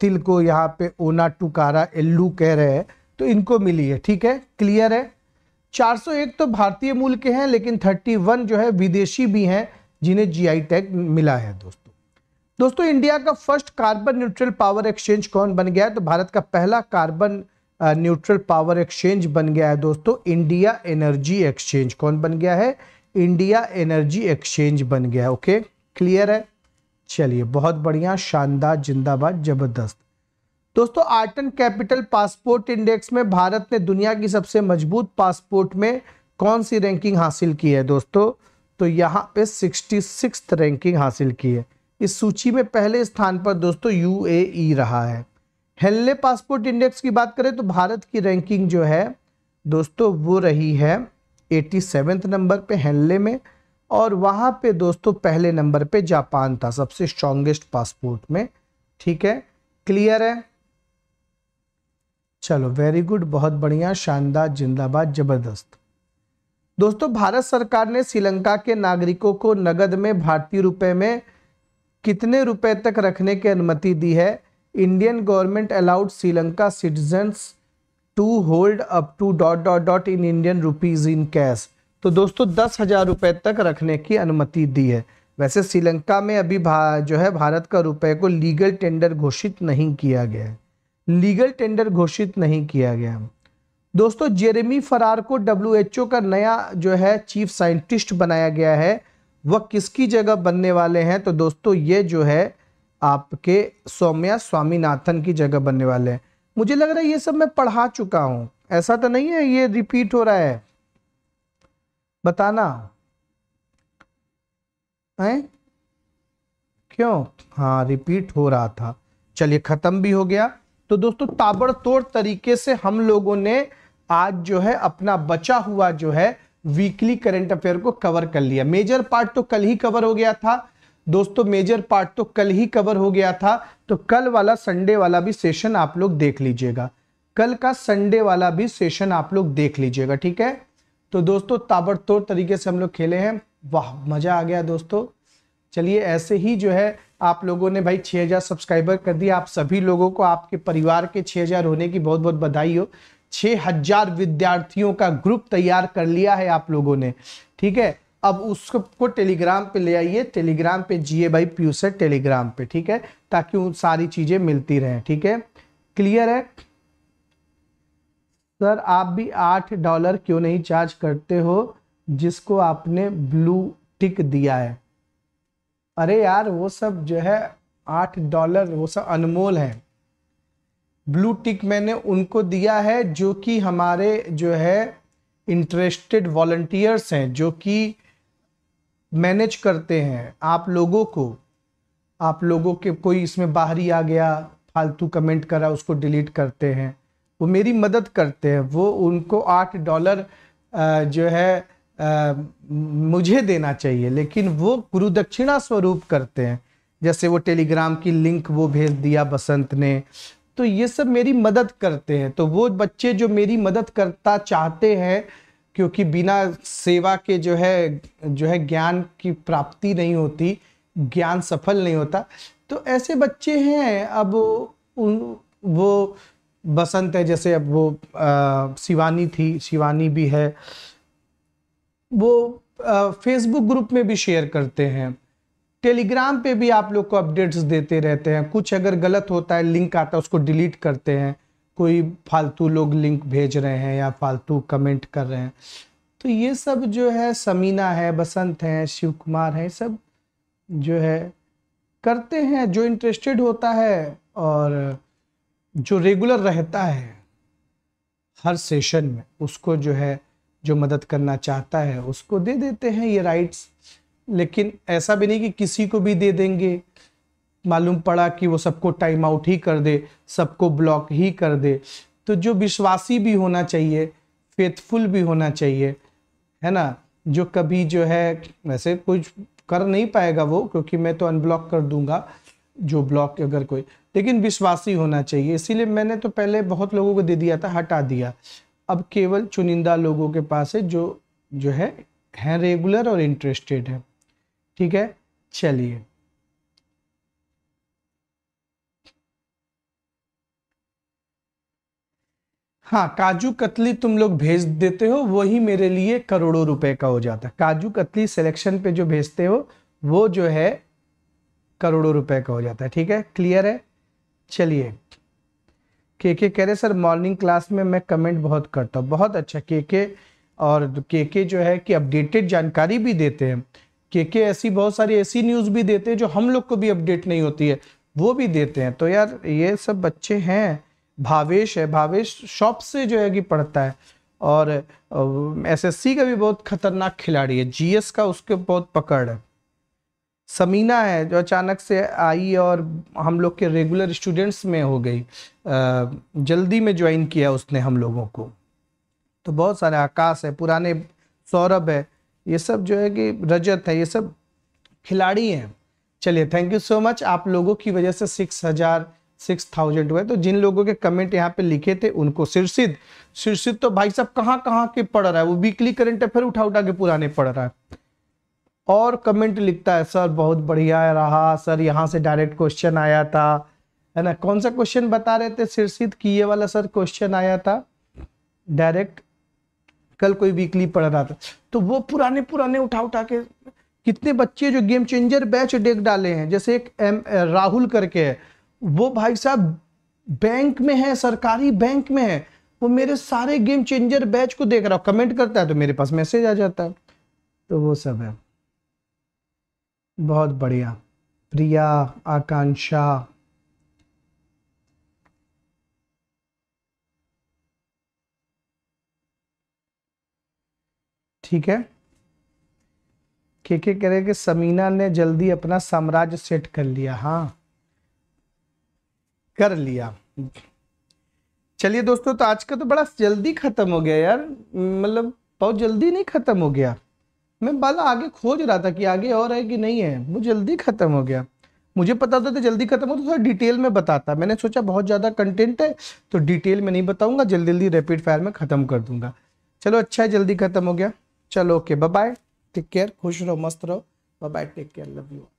तिल को यहाँ पे ओना टुकारा एल्लू कह रहे हैं तो इनको मिली है ठीक है क्लियर है 401 तो भारतीय मूल के हैं लेकिन 31 जो है विदेशी भी हैं जिन्हें जीआई टैग मिला है दोस्तों दोस्तों इंडिया का first carbon neutral power exchange कौन बन गया है तो भारत का पहला कार्बन न्यूट्रल पावर एक्सचेंज बन गया है दोस्तों इंडिया एनर्जी एक्सचेंज कौन बन गया है इंडिया एनर्जी एक्सचेंज बन गया ओके क्लियर है चलिए बहुत बढ़िया शानदार जिंदाबाद जबरदस्त दोस्तों Arton capital passport index में भारत ने दुनिया की सबसे मजबूत पासपोर्ट में कौन सी रैंकिंग हासिल की है दोस्तों तो यहाँ पे सिक्सटी रैंकिंग हासिल की है इस सूची में पहले स्थान पर दोस्तों यूएई e रहा है हेल्ले पासपोर्ट इंडेक्स की बात करें तो भारत की रैंकिंग जो है दोस्तों वो रही है एटी सेवेंथ नंबर पे हेल्ले में और वहाँ पे दोस्तों पहले नंबर पे जापान था सबसे स्ट्रॉन्गेस्ट पासपोर्ट में ठीक है क्लियर है चलो वेरी गुड बहुत बढ़िया शानदार जिंदाबाद जबरदस्त दोस्तों भारत सरकार ने श्रीलंका के नागरिकों को नगद में भारतीय रुपए में कितने रुपए तक रखने की अनुमति दी है Indian government allowed Sri Lanka citizens to hold up to dot dot dot in Indian rupees in cash तो दोस्तों दस हजार रुपये तक रखने की अनुमति दी है वैसे श्रीलंका में अभी जो है भारत का रुपए को लीगल टेंडर घोषित नहीं किया गया है लीगल टेंडर घोषित नहीं किया गया दोस्तों जेरेमी फरार को डब्ल्यू का नया जो है चीफ साइंटिस्ट बनाया गया है वह किसकी जगह बनने वाले हैं तो दोस्तों ये जो है आपके सौम्या स्वामीनाथन की जगह बनने वाले हैं मुझे लग रहा है ये सब मैं पढ़ा चुका हूँ ऐसा तो नहीं है ये रिपीट हो रहा है बताना है क्यों हाँ रिपीट हो रहा था चलिए ख़त्म भी हो गया तो दोस्तों ताबड़तोड़ तरीके से हम लोगों ने आज जो है अपना बचा हुआ जो है वीकली करंट अफेयर को कवर कर लिया मेजर पार्ट तो कल ही कवर हो गया था दोस्तों मेजर पार्ट तो कल ही कवर हो गया था तो कल वाला संडे वाला भी सेशन आप लोग देख लीजिएगा कल का संडे वाला भी सेशन आप लोग देख लीजिएगा ठीक है तो दोस्तों ताबड़तोड़ तरीके से हम लोग खेले हैं वाह मजा आ गया दोस्तों चलिए ऐसे ही जो है आप लोगों ने भाई 6000 सब्सक्राइबर कर दिया आप सभी लोगों को आपके परिवार के 6000 होने की बहुत बहुत बधाई हो 6000 विद्यार्थियों का ग्रुप तैयार कर लिया है आप लोगों ने ठीक है अब उसको टेलीग्राम पे ले आइए टेलीग्राम पे जिए भाई प्यूसर टेलीग्राम पे ठीक है ताकि उन सारी चीज़ें मिलती रहें ठीक है क्लियर है सर आप भी आठ डॉलर क्यों नहीं चार्ज करते हो जिसको आपने ब्लू टिक दिया है अरे यार वो सब जो है आठ डॉलर वो सब अनमोल है ब्लू टिक मैंने उनको दिया है जो कि हमारे जो है इंटरेस्टेड वॉल्टियर्स हैं जो कि मैनेज करते हैं आप लोगों को आप लोगों के कोई इसमें बाहरी आ गया फालतू कमेंट करा उसको डिलीट करते हैं वो मेरी मदद करते हैं वो उनको आठ डॉलर जो है आ, मुझे देना चाहिए लेकिन वो गुरु दक्षिणा स्वरूप करते हैं जैसे वो टेलीग्राम की लिंक वो भेज दिया बसंत ने तो ये सब मेरी मदद करते हैं तो वो बच्चे जो मेरी मदद करता चाहते हैं क्योंकि बिना सेवा के जो है जो है ज्ञान की प्राप्ति नहीं होती ज्ञान सफल नहीं होता तो ऐसे बच्चे हैं अब उन वो बसंत है जैसे अब वो आ, शिवानी थी शिवानी भी है वो फेसबुक ग्रुप में भी शेयर करते हैं टेलीग्राम पे भी आप लोग को अपडेट्स देते रहते हैं कुछ अगर गलत होता है लिंक आता है उसको डिलीट करते हैं कोई फालतू लोग लिंक भेज रहे हैं या फालतू कमेंट कर रहे हैं तो ये सब जो है समीना है बसंत है शिव कुमार है सब जो है करते हैं जो इंटरेस्टेड होता है और जो रेगुलर रहता है हर सेशन में उसको जो है जो मदद करना चाहता है उसको दे देते हैं ये राइट्स लेकिन ऐसा भी नहीं कि किसी को भी दे देंगे मालूम पड़ा कि वो सबको टाइम आउट ही कर दे सबको ब्लॉक ही कर दे तो जो विश्वासी भी होना चाहिए फेथफुल भी होना चाहिए है ना जो कभी जो है वैसे कुछ कर नहीं पाएगा वो क्योंकि मैं तो अनब्लॉक कर दूंगा जो ब्लॉक अगर कोई लेकिन विश्वासी होना चाहिए इसीलिए मैंने तो पहले बहुत लोगों को दे दिया था हटा दिया अब केवल चुनिंदा लोगों के पास है जो जो है हैं रेगुलर और इंटरेस्टेड है ठीक है चलिए हाँ काजू कतली तुम लोग भेज देते हो वही मेरे लिए करोड़ों रुपए का हो जाता है काजू कतली सिलेक्शन पे जो भेजते हो वो जो है करोड़ों रुपए का हो जाता है ठीक है क्लियर है चलिए के के कह रहे सर मॉर्निंग क्लास में मैं कमेंट बहुत करता हूँ बहुत अच्छा के के और के के जो है कि अपडेटेड जानकारी भी देते हैं के के ऐसी बहुत सारी ऐसी न्यूज़ भी देते हैं जो हम लोग को भी अपडेट नहीं होती है वो भी देते हैं तो यार ये सब बच्चे हैं भावेश है भावेश शॉप से जो है कि पढ़ता है और एसएससी का भी बहुत खतरनाक खिलाड़ी है जीएस का उसके बहुत पकड़ है समीना है जो अचानक से आई और हम लोग के रेगुलर स्टूडेंट्स में हो गई जल्दी में ज्वाइन किया उसने हम लोगों को तो बहुत सारे आकाश है पुराने सौरभ है ये सब जो है कि रजत है ये सब खिलाड़ी हैं चलिए थैंक यू सो मच आप लोगों की वजह से सिक्स हज़ार सिक्स थाउजेंड हुए तो जिन लोगों के कमेंट यहाँ पे लिखे थे उनको शीर्षित शीर्षित तो भाई साहब कहाँ कहाँ के पढ़ रहा है वो वीकली करंट अफेयर उठा उठा के पुराने पढ़ रहा है और कमेंट लिखता है सर बहुत बढ़िया रहा सर यहाँ से डायरेक्ट क्वेश्चन आया था है ना कौन सा क्वेश्चन बता रहे थे शीर्षित किए वाला सर क्वेश्चन आया था डायरेक्ट कल कोई वीकली पढ़ रहा था तो वो पुराने पुराने उठा उठा के कितने बच्चे जो गेम चेंजर बैच डेक डाले हैं जैसे एक एम राहुल करके है वो भाई साहब बैंक में है सरकारी बैंक में है वो मेरे सारे गेम चेंजर बैच को देख रहा कमेंट करता है तो मेरे पास मैसेज आ जाता है तो वो सब है बहुत बढ़िया प्रिया आकांक्षा ठीक है के के कह रहे कि समीना ने जल्दी अपना साम्राज्य सेट कर लिया हाँ कर लिया चलिए दोस्तों तो आज का तो बड़ा जल्दी खत्म हो गया यार मतलब बहुत जल्दी नहीं खत्म हो गया मैं बाला आगे खोज रहा था कि आगे और है कि नहीं है वो जल्दी ख़त्म हो गया मुझे पता होता था तो जल्दी खत्म हो तो थोड़ा डिटेल में बताता मैंने सोचा बहुत ज़्यादा कंटेंट है तो डिटेल में नहीं बताऊंगा जल्दी जल्दी रेपिड फायर में ख़त्म कर दूंगा चलो अच्छा है जल्दी ख़त्म हो गया चलो ओके बाय टेक केयर खुश रहो मस्त रहो bye take care love you